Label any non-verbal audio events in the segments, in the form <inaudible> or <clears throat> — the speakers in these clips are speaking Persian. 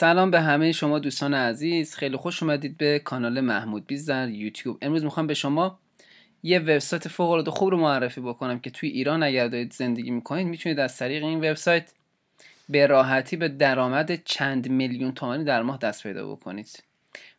سلام به همه شما دوستان عزیز خیلی خوش اومدید به کانال محمود بیز در یوتیوب امروز میخوام به شما یه وبسایت فوق العاده خوب رو معرفی بکنم که توی ایران اگر دارید زندگی میکنید میتونید از طریق این وبسایت به راحتی به درآمد چند میلیون تومانی در ماه دست پیدا بکنید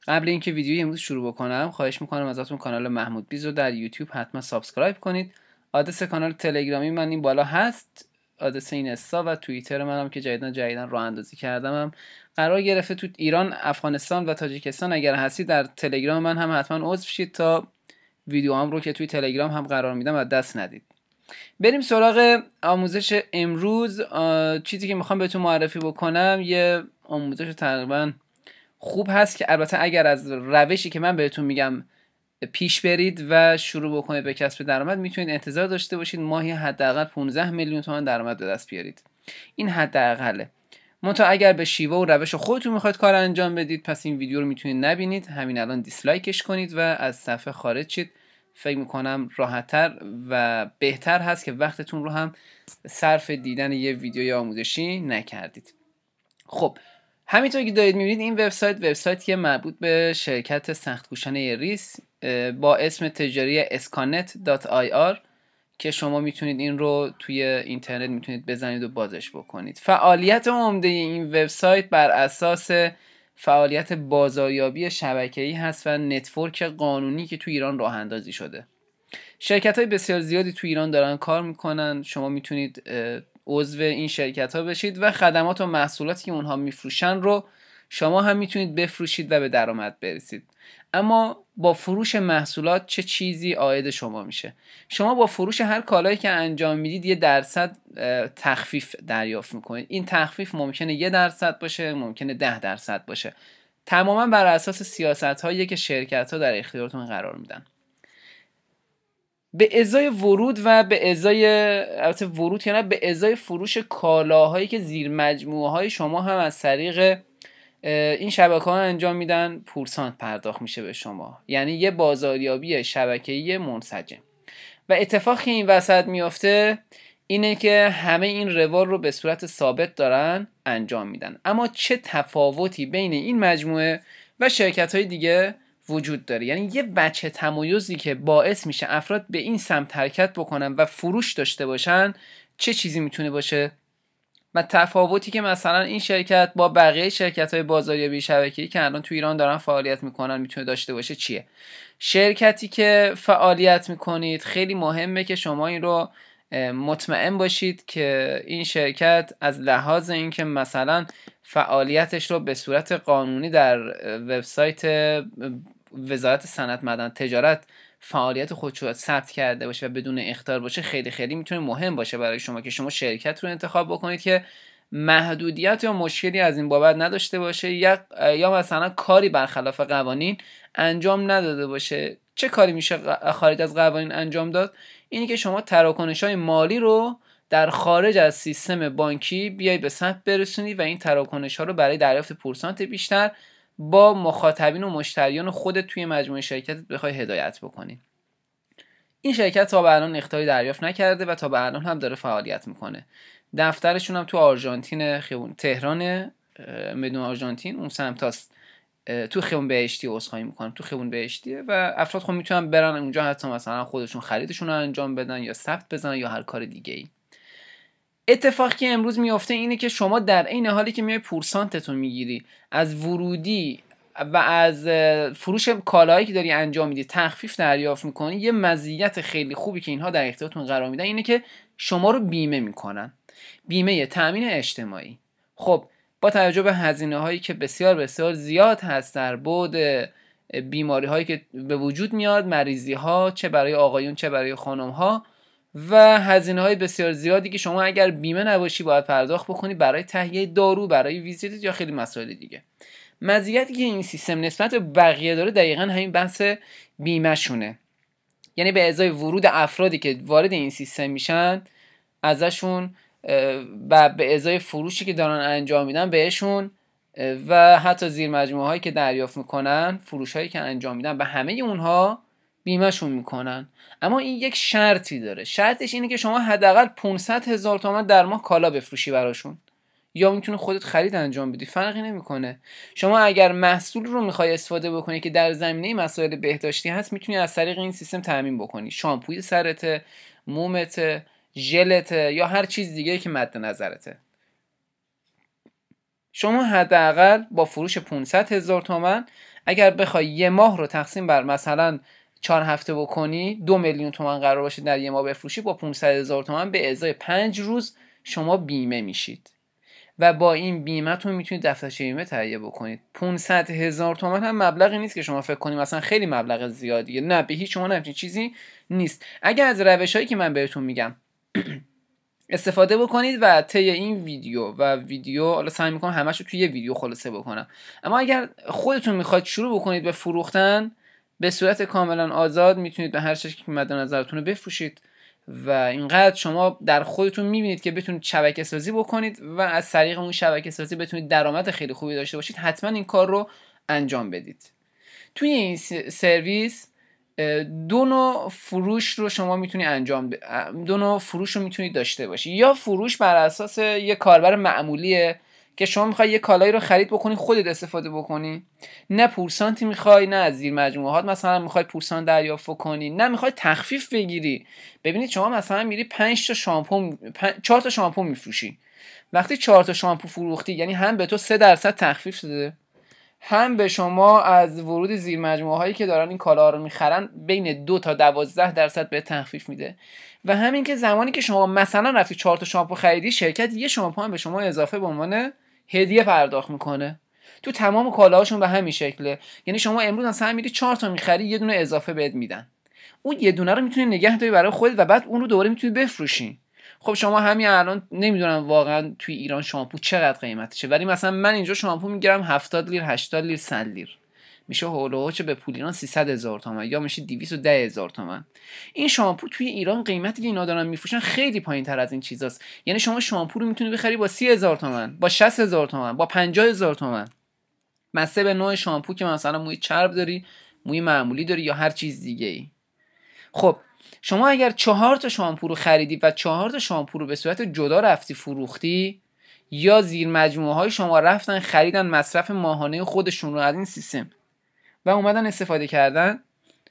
قبل اینکه ویدیو امروز شروع بکنم خواهش میکنم ازتون کانال محمود بیز رو در یوتیوب حتما سابسکرایب کنید آدرس کانال تلگرامی من این بالا هست آدرس این استا و توییتر منم که جدیدا جدیدا راه اندازی کردمم قرار گرفته تو ایران افغانستان و تاجیکستان اگر هستی در تلگرام من هم حتما عضو شید تا ویدیوام رو که توی تلگرام هم قرار میدم و دست ندید بریم سراغ آموزش امروز چیزی که میخوام بهتون معرفی بکنم یه آموزش تقریبا خوب هست که البته اگر از روشی که من بهتون میگم پیش برید و شروع بکنید به کسب درآمد میتونید انتظار داشته باشید ماهی حداقل 15 میلیون تومان درآمد به دست بیارید این حداقله منتها اگر به شیوه و روش خودتون میخواید کار انجام بدید پس این ویدیو رو میتونید نبینید همین الان دیسلایکش کنید و از صفحه خارج شید فکر میکنم راحتتر و بهتر هست که وقتتون رو هم صرف دیدن یه ویدیوی آموزشی نکردید خب همینطور که دارید میبینید این وبسایت وبسایت که مربوط به شرکت سخت ریس با اسم تجاری اسکانت.ir که شما میتونید این رو توی اینترنت میتونید بزنید و بازش بکنید فعالیت عمده این وبسایت بر اساس فعالیت بازاریابی شبکه‌ای هست و نتورک قانونی که تو ایران راه اندازی شده شرکت های بسیار زیادی تو ایران دارن کار میکنن شما میتونید عضو این شرکت ها بشید و خدمات و محصولاتی که اونها میفروشن رو شما هم میتونید بفروشید و به درآمد برسید اما با فروش محصولات چه چیزی عاید شما میشه شما با فروش هر کالایی که انجام میدید یه درصد تخفیف دریافت میکنید این تخفیف ممکنه یه درصد باشه ممکنه ده درصد باشه تماما بر اساس سیاست هایی که شرکت ها در اختیارتون قرار میدن به ازای ورود و به ازای ورود یا نه به ازای فروش کالاهایی که زیر مجموعه های شما هم از طریق این شبکه ها انجام میدن پورسانت پرداخت میشه به شما یعنی یه بازاریابی شبکه‌ای منسجم و اتفاقی این وسط میافته اینه که همه این روال رو به صورت ثابت دارن انجام میدن اما چه تفاوتی بین این مجموعه و شرکت های دیگه وجود داره یعنی یه بچه تمایزی که باعث میشه افراد به این سمت حرکت بکنن و فروش داشته باشن چه چیزی میتونه باشه و تفاوتی که مثلا این شرکت با بقیه شرکت های بازاریابی شبکه‌ای که الان تو ایران دارن فعالیت میکنن میتونه داشته باشه چیه شرکتی که فعالیت میکنید خیلی مهمه که شما این رو مطمئن باشید که این شرکت از لحاظ اینکه مثلا فعالیتش رو به صورت قانونی در وبسایت وزارت صنعت معدن تجارت فعالیت خودش رو ثبت کرده باشه و بدون اختار باشه خیلی خیلی میتونه مهم باشه برای شما که شما شرکت رو انتخاب بکنید که محدودیت یا مشکلی از این بابت نداشته باشه یا یا مثلا کاری برخلاف قوانین انجام نداده باشه چه کاری میشه خارج از قوانین انجام داد اینی که شما تراکنش های مالی رو در خارج از سیستم بانکی بیای به سمت برسونی و این تراکنش ها رو برای دریافت پرسانت بیشتر با مخاطبین و مشتریان خودت توی مجموعه شرکتت بخوای هدایت بکنی این شرکت تا به الان اختاری دریافت نکرده و تا به الان هم داره فعالیت میکنه دفترشون هم تو آرژانتین خیون تهران مدون آرژانتین اون سمت هست. تو خیون بهشتی عذرخواهی میکنم تو خیون بهشتیه و افراد خب میتونن برن اونجا حتی مثلا خودشون خریدشون رو انجام بدن یا ثبت بزنن یا هر کار دیگه ای اتفاقی که امروز میفته اینه که شما در عین حالی که میای پورسانتتون میگیری از ورودی و از فروش کالایی که داری انجام میدی تخفیف دریافت میکنی یه مزیت خیلی خوبی که اینها در اختیارتون قرار میدن اینه که شما رو بیمه میکنن بیمه تامین اجتماعی خب با توجه به هزینه هایی که بسیار بسیار زیاد هست در بود بیماری هایی که به وجود میاد مریضی ها چه برای آقایون چه برای خانم ها و هزینه های بسیار زیادی که شما اگر بیمه نباشی باید پرداخت بکنی برای تهیه دارو برای ویزیت یا خیلی مسائل دیگه مزیتی که این سیستم نسبت بقیه داره دقیقا همین بحث بیمه شونه یعنی به ازای ورود افرادی که وارد این سیستم میشن ازشون و به ازای فروشی که دارن انجام میدن بهشون و حتی زیر مجموعه هایی که دریافت میکنن فروش هایی که انجام میدن به همه اونها بیمهشون میکنن اما این یک شرطی داره شرطش اینه که شما حداقل 500 هزار تومن در ماه کالا بفروشی براشون یا میتونه خودت خرید انجام بدی فرقی نمیکنه شما اگر محصول رو میخوای استفاده بکنی که در زمینه مسائل بهداشتی هست میتونی از طریق این سیستم تعمین بکنی شامپوی سرته مومته ژلته یا هر چیز دیگه که مد نظرته شما حداقل با فروش 500 هزار تومن اگر بخوای یه ماه رو تقسیم بر مثلا چهار هفته بکنی دو میلیون تومن قرار باشید در یه ماه بفروشی با 500 هزار تومن به ازای پنج روز شما بیمه میشید و با این بیمه بیمهتون میتونید دفترچه بیمه تهیه بکنید 500 هزار تومن هم مبلغی نیست که شما فکر کنید مثلا خیلی مبلغ زیادیه نه به هیچ شما همچین چیزی نیست اگر از روش هایی که من بهتون میگم <clears throat> استفاده بکنید و طی این ویدیو و ویدیو حالا سعی میکنم همش رو توی یه ویدیو خلاصه بکنم اما اگر خودتون میخواد شروع بکنید به فروختن به صورت کاملا آزاد میتونید به هر شکلی که مد نظرتون رو بفروشید و اینقدر شما در خودتون میبینید که بتونید شبکه سازی بکنید و از طریق اون شبکه سازی بتونید درآمد خیلی خوبی داشته باشید حتما این کار رو انجام بدید توی این سرویس دو فروش رو شما میتونید انجام دو فروش رو میتونید داشته باشید یا فروش بر اساس یک کاربر معمولیه. که شما میخوای یه کالایی رو خرید بکنی خودت استفاده بکنی نه پورسانتی میخوای نه از زیر هات مثلا میخوای پورسان دریافت کنی نه میخوای تخفیف بگیری ببینید شما مثلا میری 5 تا شامپو 4 تا شامپو میفروشی وقتی 4 تا شامپو فروختی یعنی هم به تو سه درصد تخفیف شده هم به شما از ورود زیر مجموعه هایی که دارن این کالا رو میخرن بین دو تا دوازده درصد به تخفیف میده و همین که زمانی که شما مثلا رفتی چهار تا شامپو خریدی شرکت یه شامپو هم به شما اضافه به عنوان هدیه پرداخت میکنه تو تمام کالاهاشون به همین شکله یعنی شما امروز اصلا میری چهار تا میخری یه دونه اضافه بهت میدن اون یه دونه رو میتونی نگه داری برای خودت و بعد اون رو دوباره میتونی بفروشی خب شما همین الان نمیدونم واقعا توی ایران شامپو چقدر قیمتشه ولی مثلا من اینجا شامپو میگیرم 70 لیر 80 لیر 100 لیر میشه هول به پول ایران 300 هزار تومن یا میشه 210 هزار تومن این شامپو توی ایران قیمتی که اینا دارن میفروشن خیلی پایین تر از این چیزاست یعنی شما شامپو رو میتونی بخری با 30 هزار تومن با 60 هزار تومن با 50 هزار تومن مثل به نوع شامپو که مثلا موی چرب داری موی معمولی داری یا هر چیز دیگه ای خب شما اگر چهار تا شامپو رو خریدی و چهار تا شامپو رو به صورت جدا رفتی فروختی یا زیر مجموعه های شما رفتن خریدن مصرف ماهانه خودشون رو از این سیستم و اومدن استفاده کردن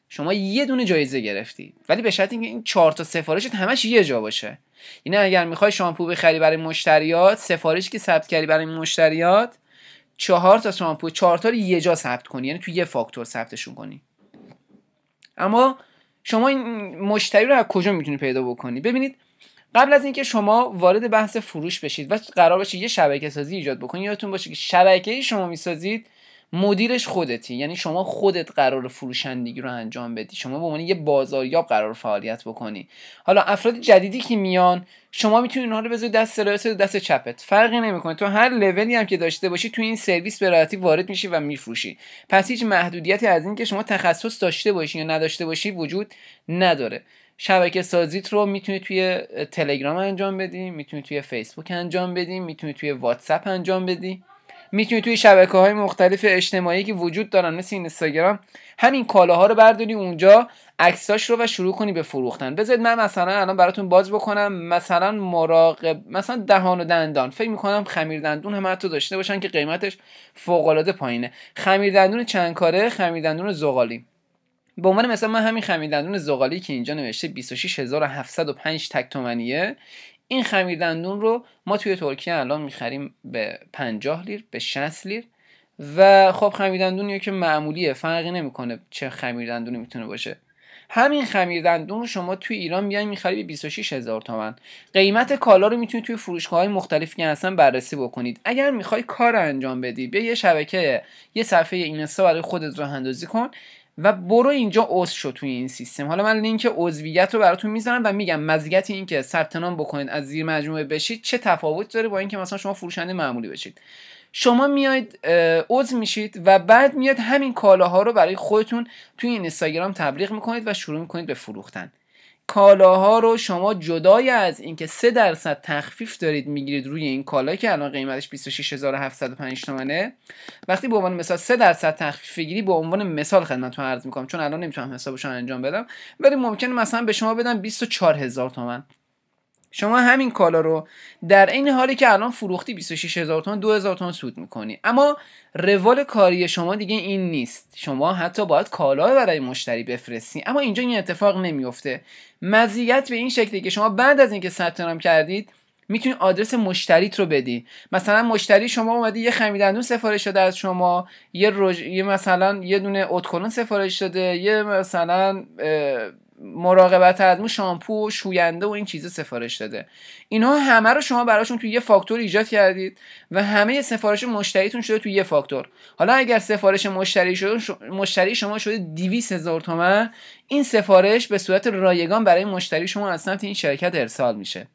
شما یه دونه جایزه گرفتی ولی به شرط اینکه این چهار تا سفارشت همش یه جا باشه یعنی اگر میخوای شامپو بخری برای مشتریات سفارش که ثبت کردی برای مشتریات چهار تا شامپو چهار تا رو یه جا ثبت کنی یعنی تو یه فاکتور ثبتشون کنی اما شما این مشتری رو از کجا میتونی پیدا بکنی ببینید قبل از اینکه شما وارد بحث فروش بشید و قرار باشه یه شبکه سازی ایجاد بکنید یادتون باشه که شبکه ای شما میسازید مدیرش خودتی یعنی شما خودت قرار فروشندگی رو انجام بدی شما به عنوان یه بازاریاب قرار فعالیت بکنی حالا افراد جدیدی که میان شما میتونی اونها رو بذاری دست راست و دست چپت فرقی نمیکنه تو هر لولی هم که داشته باشی تو این سرویس به وارد میشی و میفروشی پس هیچ محدودیتی از اینکه شما تخصص داشته باشی یا نداشته باشی وجود نداره شبکه سازیت رو میتونی توی تلگرام انجام بدی میتونی توی فیسبوک انجام بدی میتونی توی واتساپ انجام بدی میتونی توی شبکه های مختلف اجتماعی که وجود دارن مثل اینستاگرام همین کالاها رو برداری اونجا عکساش رو و شروع کنی به فروختن بذارید من مثلا الان براتون باز بکنم مثلا مراقب مثلا دهان و دندان فکر میکنم خمیر دندون هم حتی داشته باشن که قیمتش فوق پایینه خمیر دندون چند کاره؟ خمیر دندون زغالی به عنوان مثلا من همین خمیر دندون زغالی که اینجا نوشته 26705 تک تومنیه این خمیر دندون رو ما توی ترکیه الان میخریم به 50 لیر به 60 لیر و خب خمیر دندونیه که معمولیه فرقی نمیکنه چه خمیر دندونی میتونه باشه همین خمیر دندون شما توی ایران میای میخری به 26 هزار تومن قیمت کالا رو میتونید توی فروشگاه های مختلف که اصلا بررسی بکنید اگر میخوای کار انجام بدی بیا یه شبکه یه صفحه اینستا برای خودت راه اندازی کن و برو اینجا عضو شو توی این سیستم حالا من لینک عضویت رو براتون میذارم و میگم مزیت این که ثبت نام بکنید از زیر مجموعه بشید چه تفاوت داره با اینکه مثلا شما فروشنده معمولی بشید شما میاید عضو میشید و بعد میاد همین کالاها رو برای خودتون توی این اینستاگرام تبلیغ میکنید و شروع میکنید به فروختن کالاها رو شما جدای از اینکه 3 درصد تخفیف دارید میگیرید روی این کالا که الان قیمتش 26705 تومنه وقتی به عنوان مثال 3 درصد تخفیف بگیری به عنوان مثال خدمتتون عرض میکنم چون الان نمیتونم حسابش انجام بدم ولی ممکن مثلا به شما بدم 24000 تومن شما همین کالا رو در این حالی که الان فروختی 26 هزار دو 2000 تومن سود میکنی اما روال کاری شما دیگه این نیست شما حتی باید کالا رو برای مشتری بفرستی اما اینجا این اتفاق نمیفته مزیت به این شکلی که شما بعد از اینکه ثبت نام کردید میتونید آدرس مشتریت رو بدی مثلا مشتری شما اومده یه خمیدندون سفارش شده از شما یه, رج... یه مثلا یه دونه اتکلون سفارش شده یه مثلا مراقبت از مو شامپو شوینده و این چیزا سفارش داده اینها همه رو شما براشون توی یه فاکتور ایجاد کردید و همه سفارش مشتریتون شده توی یه فاکتور حالا اگر سفارش مشتری مشتری شما شده 200 هزار تومن این سفارش به صورت رایگان برای مشتری شما از سمت این شرکت ارسال میشه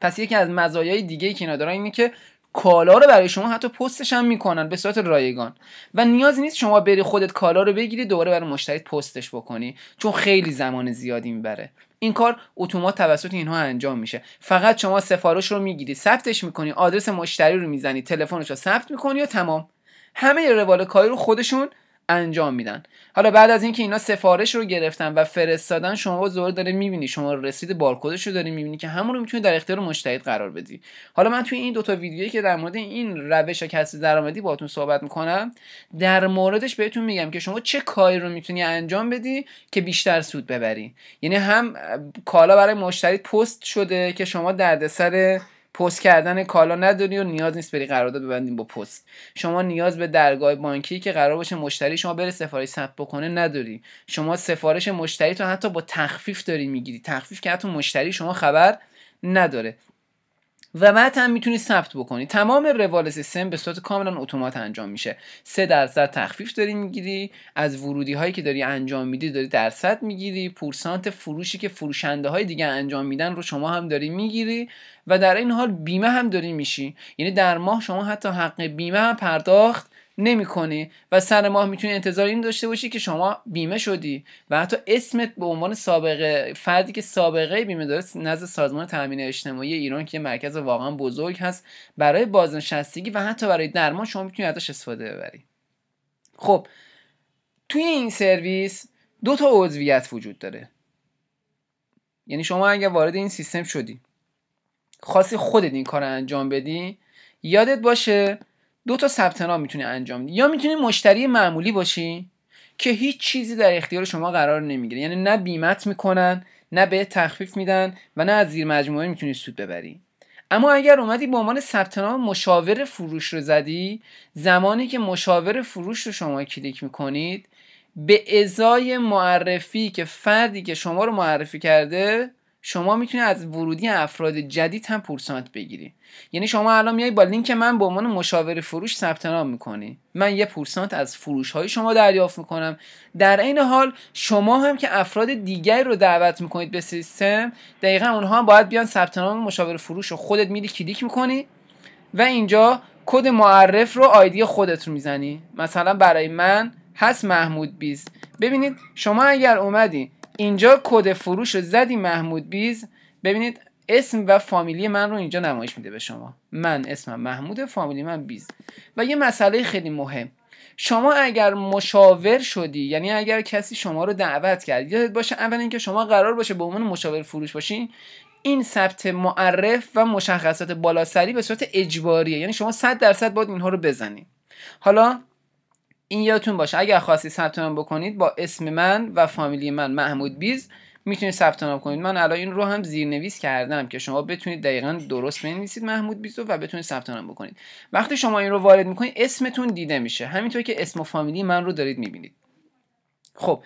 پس یکی از مزایای دیگه که اینا دارن اینه که کالا رو برای شما حتی پستش هم میکنن به صورت رایگان و نیازی نیست شما بری خودت کالا رو بگیری دوباره برای مشتری پستش بکنی چون خیلی زمان زیادی میبره این کار اتومات توسط اینها انجام میشه فقط شما سفارش رو میگیری ثبتش میکنی آدرس مشتری رو میزنی تلفنش رو ثبت میکنی و تمام همه روال کاری رو خودشون انجام میدن حالا بعد از اینکه اینا سفارش رو گرفتن و فرستادن شما زور داره میبینی شما رسید بارکودش رو داری میبینی که همون رو میتونی در اختیار مشتری قرار بدی حالا من توی این دوتا ویدیویی که در مورد این روش کسب درآمدی باهاتون صحبت میکنم در موردش بهتون میگم که شما چه کاری رو میتونی انجام بدی که بیشتر سود ببری یعنی هم کالا برای مشتری پست شده که شما دردسر پست کردن کالا نداری و نیاز نیست بری قرارداد ببندیم با پست شما نیاز به درگاه بانکی که قرار باشه مشتری شما بره سفارش ثبت بکنه نداری شما سفارش مشتری تو حتی با تخفیف داری میگیری تخفیف که حتی مشتری شما خبر نداره و بعد هم میتونی ثبت بکنی تمام روال سیستم به صورت کاملا اتومات انجام میشه سه درصد تخفیف داری میگیری از ورودی هایی که داری انجام میدی داری درصد میگیری پورسانت فروشی که فروشنده های دیگه انجام میدن رو شما هم داری میگیری و در این حال بیمه هم داری میشی یعنی در ماه شما حتی حق بیمه هم پرداخت نمیکنی و سر ماه میتونی انتظار این داشته باشی که شما بیمه شدی و حتی اسمت به عنوان سابقه فردی که سابقه بیمه داره نزد سازمان تامین اجتماعی ایران که مرکز واقعا بزرگ هست برای بازنشستگی و حتی برای درمان شما میتونی ازش استفاده ببری خب توی این سرویس دو تا عضویت وجود داره یعنی شما اگر وارد این سیستم شدی خاصی خودت این کار رو انجام بدی یادت باشه دو تا ثبت نام میتونی انجام بدی یا میتونی مشتری معمولی باشی که هیچ چیزی در اختیار شما قرار نمیگیره یعنی نه بیمت میکنن نه به تخفیف میدن و نه از زیر مجموعه میتونی سود ببری اما اگر اومدی به عنوان ثبت نام مشاور فروش رو زدی زمانی که مشاور فروش رو شما کلیک میکنید به ازای معرفی که فردی که شما رو معرفی کرده شما میتونی از ورودی افراد جدید هم پورسانت بگیری یعنی شما الان میای با لینک من به عنوان مشاور فروش ثبت نام میکنی من یه پورسانت از فروش های شما دریافت میکنم در عین حال شما هم که افراد دیگری رو دعوت میکنید به سیستم دقیقا اونها هم باید بیان ثبت نام مشاور فروش رو خودت میری کلیک میکنی و اینجا کد معرف رو آیدی خودت رو میزنی مثلا برای من هست محمود بیز ببینید شما اگر اومدی اینجا کد فروش رو زدی محمود بیز ببینید اسم و فامیلی من رو اینجا نمایش میده به شما من اسمم محمود فامیلی من بیز و یه مسئله خیلی مهم شما اگر مشاور شدی یعنی اگر کسی شما رو دعوت کرد یادت باشه اول اینکه شما قرار باشه به عنوان مشاور فروش باشین این ثبت معرف و مشخصات بالاسری به صورت اجباریه یعنی شما 100 درصد باید اینها رو بزنید حالا این یادتون باشه اگر خواستید ثبت نام بکنید با اسم من و فامیلی من محمود بیز میتونید ثبت نام کنید من الان این رو هم زیرنویس کردم که شما بتونید دقیقا درست بنویسید محمود رو و بتونید ثبت نام بکنید وقتی شما این رو وارد میکنید اسمتون دیده میشه همینطور که اسم و فامیلی من رو دارید میبینید خب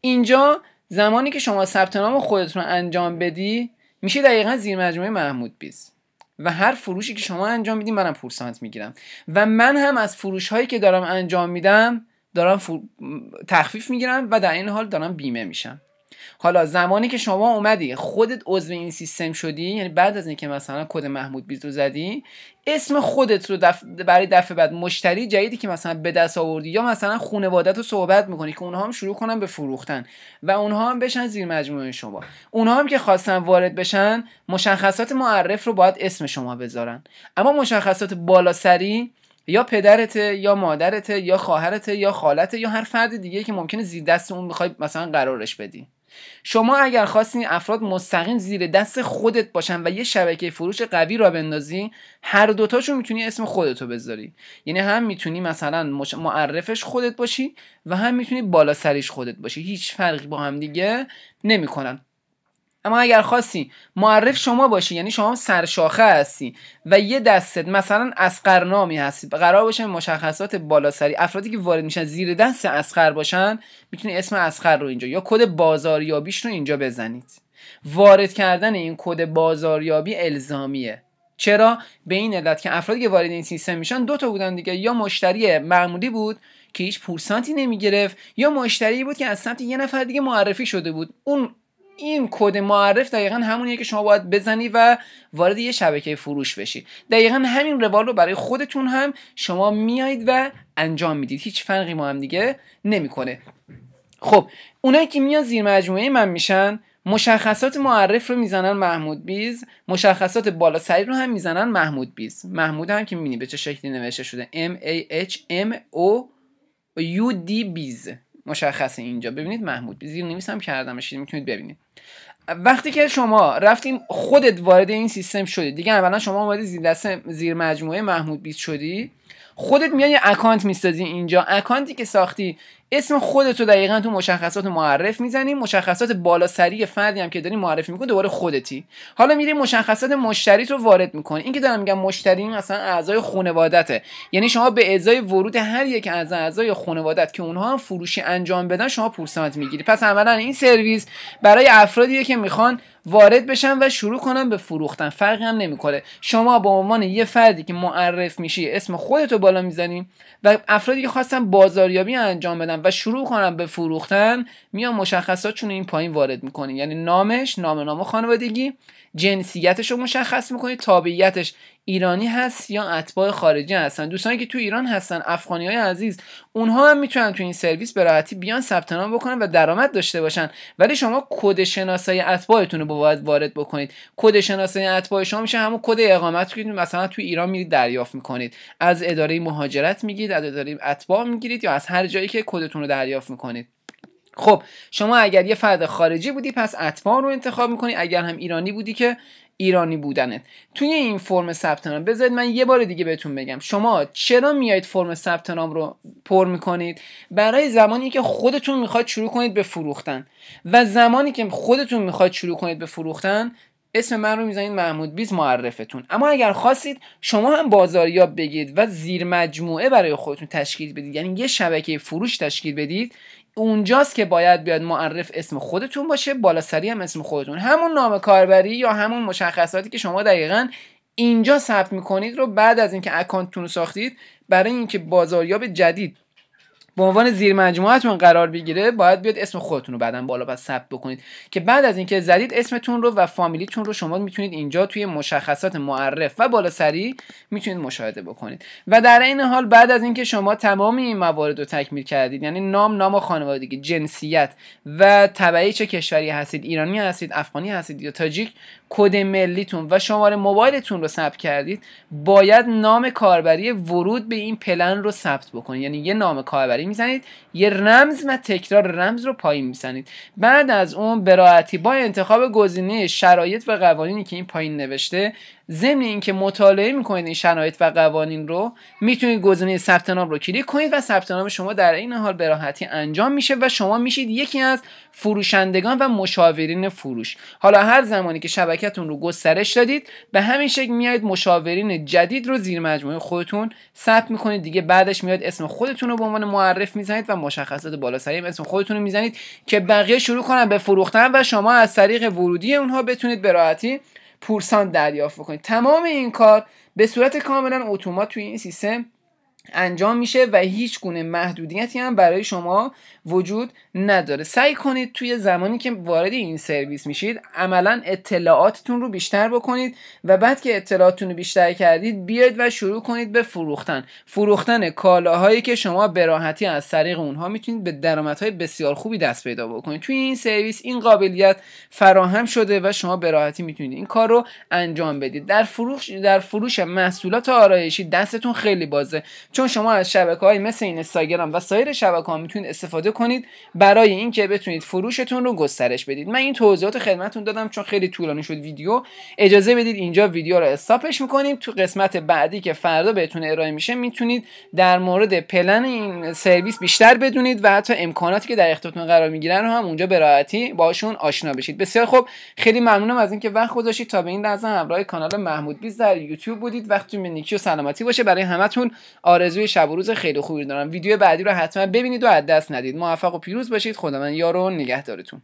اینجا زمانی که شما ثبت نام خودتون رو انجام بدی میشه دقیقا زیر مجموعه محمود بیز و هر فروشی که شما انجام میدین منم پورسانت میگیرم و من هم از فروش هایی که دارم انجام میدم دارم تخفیف میگیرم و در این حال دارم بیمه میشم حالا زمانی که شما اومدی خودت عضو این سیستم شدی یعنی بعد از اینکه مثلا کد محمود بیز رو زدی اسم خودت رو برای دفعه بعد مشتری جدیدی که مثلا به دست آوردی یا مثلا خانوادت رو صحبت میکنی که اونها هم شروع کنن به فروختن و اونها هم بشن زیر مجموعه شما اونها هم که خواستن وارد بشن مشخصات معرف رو باید اسم شما بذارن اما مشخصات بالاسری یا پدرت یا مادرت یا خواهرت یا خالت یا هر فرد دیگه که ممکنه زیر دست اون میخوای مثلا قرارش بدی شما اگر خواستین افراد مستقیم زیر دست خودت باشن و یه شبکه فروش قوی را بندازی هر دوتاشو میتونی اسم خودتو بذاری یعنی هم میتونی مثلا معرفش خودت باشی و هم میتونی بالا سریش خودت باشی هیچ فرقی با هم دیگه نمیکنن اما اگر خواستی معرف شما باشی یعنی شما سرشاخه هستی و یه دستت مثلا اسقرنامی هستی قرار باشه مشخصات بالاسری افرادی که وارد میشن زیر دست اسقر باشن میتونی اسم اسقر رو اینجا یا کد بازاریابیش رو اینجا بزنید وارد کردن این کد بازاریابی الزامیه چرا به این علت که افرادی که وارد این سیستم میشن دو تا بودن دیگه یا مشتری معمولی بود که هیچ پورسانتی نمیگرفت یا مشتری بود که از سمت یه نفر دیگه معرفی شده بود اون این کد معرف دقیقا همونیه که شما باید بزنی و وارد یه شبکه فروش بشی دقیقا همین روال رو برای خودتون هم شما میایید و انجام میدید هیچ فرقی ما هم دیگه نمیکنه خب اونایی که میان زیر مجموعه من میشن مشخصات معرف رو میزنن محمود بیز مشخصات بالا سری رو هم میزنن محمود بیز محمود هم که میبینی به چه شکلی نوشته شده M A H M O U D بیز مشخصه اینجا ببینید محمود زیر نویسم کردمش میتونید ببینید وقتی که شما رفتیم خودت وارد این سیستم شدی دیگه اولا شما اومدی زیر دست زیر مجموعه محمود 20 شدی خودت میای یه اکانت میسازی اینجا اکانتی که ساختی اسم خودتو دقیقا تو مشخصات معرف میزنی مشخصات بالاسری فردی هم که داری معرفی میکنی دوباره خودتی حالا میری مشخصات مشتری رو وارد میکنی این که دارم میگم مشتری مثلا اعضای خانوادته یعنی شما به ازای ورود هر یک از اعضای خانوادت که اونها هم فروشی انجام بدن شما پورسانت میگیری پس عملا این سرویس برای افرادیه که میخوان وارد بشن و شروع کنن به فروختن فرقی هم نمیکنه شما به عنوان یه فردی که معرف میشی اسم خودتو بالا میزنی و افرادی که خواستن بازاریابی انجام بدن و شروع کنن به فروختن میان چون این پایین وارد میکنی یعنی نامش نام نام خانوادگی جنسیتش رو مشخص میکنید تابعیتش ایرانی هست یا اتباع خارجی هستن دوستانی که تو ایران هستن افغانی های عزیز اونها هم میتونن تو این سرویس به راحتی بیان ثبت نام بکنن و درآمد داشته باشن ولی شما کد شناسایی اتباعتون رو باید وارد بکنید کد شناسایی اتباع شما میشه همون کد اقامت که مثلا تو ایران میرید دریافت میکنید از اداره مهاجرت میگیرید از اداره اتباع میگیرید یا از هر جایی که کدتون رو دریافت میکنید خب شما اگر یه فرد خارجی بودی پس اتباع رو انتخاب میکنی اگر هم ایرانی بودی که ایرانی بودنت توی این فرم ثبت نام بذارید من یه بار دیگه بهتون بگم شما چرا میایید فرم ثبت نام رو پر میکنید برای زمانی که خودتون میخواد شروع کنید به فروختن و زمانی که خودتون میخواد شروع کنید به فروختن اسم من رو میزنید محمود بیز معرفتون اما اگر خواستید شما هم بازاریاب بگید و زیر مجموعه برای خودتون تشکیل بدید یعنی یه شبکه فروش تشکیل بدید اونجاست که باید بیاد معرف اسم خودتون باشه بالا سری هم اسم خودتون همون نام کاربری یا همون مشخصاتی که شما دقیقا اینجا ثبت میکنید رو بعد از اینکه اکانتتون رو ساختید برای اینکه بازاریاب جدید به عنوان زیر قرار بگیره باید بیاد اسم خودتون رو بعدا بالا پس ثبت بکنید که بعد از اینکه زدید اسمتون رو و فامیلیتون رو شما میتونید اینجا توی مشخصات معرف و بالا سری میتونید مشاهده بکنید و در این حال بعد از اینکه شما تمام این موارد رو تکمیل کردید یعنی نام نام خانوادگی جنسیت و تبعی چه کشوری هستید ایرانی هستید افغانی هستید یا تاجیک کد ملیتون و شماره موبایلتون رو ثبت کردید باید نام کاربری ورود به این پلن رو ثبت بکنید یعنی یه نام کاربری پایین میزنید یه رمز و تکرار رمز رو پایین میزنید بعد از اون براحتی با انتخاب گزینه شرایط و قوانینی که این پایین نوشته ضمن اینکه مطالعه میکنید این شرایط و قوانین رو میتونید گزینه ثبت نام رو کلیک کنید و ثبت نام شما در این حال به راحتی انجام میشه و شما میشید یکی از فروشندگان و مشاورین فروش حالا هر زمانی که شبکتون رو گسترش دادید به همین شکل میایید مشاورین جدید رو زیر مجموعه خودتون ثبت میکنید دیگه بعدش میاد اسم خودتون رو به عنوان معرف میزنید و مشخصات بالا سریم اسم خودتون رو میزنید که بقیه شروع کنن به فروختن و شما از طریق ورودی اونها بتونید به راحتی پورسان دریافت بکنید تمام این کار به صورت کاملا اتومات توی این سیستم انجام میشه و هیچ گونه محدودیتی هم برای شما وجود نداره سعی کنید توی زمانی که وارد این سرویس میشید عملا اطلاعاتتون رو بیشتر بکنید و بعد که اطلاعاتتون رو بیشتر کردید بیاید و شروع کنید به فروختن فروختن کالاهایی که شما به راحتی از طریق اونها میتونید به درآمدهای بسیار خوبی دست پیدا بکنید توی این سرویس این قابلیت فراهم شده و شما به راحتی میتونید این کار رو انجام بدید در فروش در فروش محصولات آرایشی دستتون خیلی بازه چون شما از شبکه های مثل این اینستاگرام و سایر شبکه ها میتونید استفاده کنید برای اینکه بتونید فروشتون رو گسترش بدید من این توضیحات خدمتتون دادم چون خیلی طولانی شد ویدیو اجازه بدید اینجا ویدیو رو استاپش میکنیم تو قسمت بعدی که فردا بهتون ارائه میشه میتونید در مورد پلن این سرویس بیشتر بدونید و حتی امکاناتی که در اختیارتون قرار میگیرن رو هم اونجا به راحتی باشون آشنا بشید بسیار خب خیلی ممنونم از اینکه وقت گذاشتید تا به این لحظه همراه کانال محمود بیز در یوتیوب بودید وقتی به نیکی و سلامتی باشه برای همتون آره آرزوی شب و روز خیلی خوبی دارم ویدیو بعدی رو حتما ببینید و از دست ندید موفق و پیروز باشید خدا من یارو نگهدارتون